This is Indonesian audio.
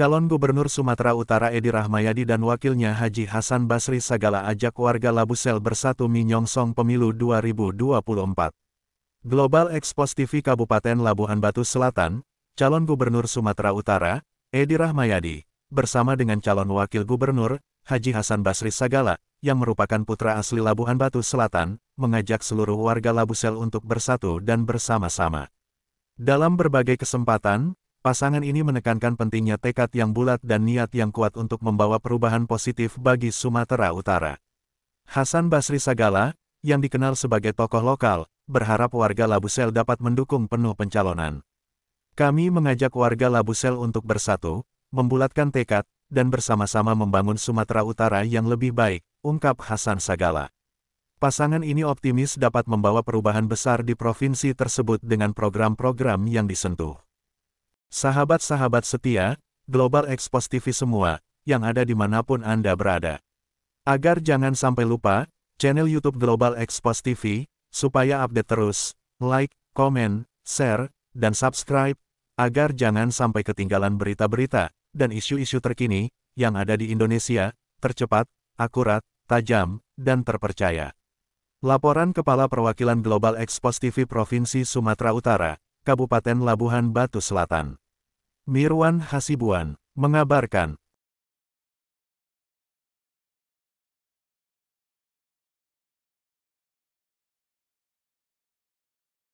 Calon Gubernur Sumatera Utara Edi Rahmayadi dan wakilnya Haji Hasan Basri Sagala ajak warga Labusel bersatu menyongsong pemilu 2024. Global Expos TV Kabupaten Labuhan Batu Selatan, calon Gubernur Sumatera Utara, Edi Rahmayadi, bersama dengan calon Wakil Gubernur, Haji Hasan Basri Sagala, yang merupakan putra asli Labuhan Batu Selatan, mengajak seluruh warga Labusel untuk bersatu dan bersama-sama. Dalam berbagai kesempatan, Pasangan ini menekankan pentingnya tekad yang bulat dan niat yang kuat untuk membawa perubahan positif bagi Sumatera Utara. Hasan Basri Sagala, yang dikenal sebagai tokoh lokal, berharap warga Labusel dapat mendukung penuh pencalonan. Kami mengajak warga Labusel untuk bersatu, membulatkan tekad, dan bersama-sama membangun Sumatera Utara yang lebih baik, ungkap Hasan Sagala. Pasangan ini optimis dapat membawa perubahan besar di provinsi tersebut dengan program-program yang disentuh. Sahabat-sahabat setia, Global Expos TV semua, yang ada dimanapun Anda berada. Agar jangan sampai lupa, channel YouTube Global Expos TV, supaya update terus, like, komen, share, dan subscribe, agar jangan sampai ketinggalan berita-berita, dan isu-isu terkini, yang ada di Indonesia, tercepat, akurat, tajam, dan terpercaya. Laporan Kepala Perwakilan Global Expos TV Provinsi Sumatera Utara, Kabupaten Labuhan Batu Selatan. Mirwan Hasibuan, mengabarkan.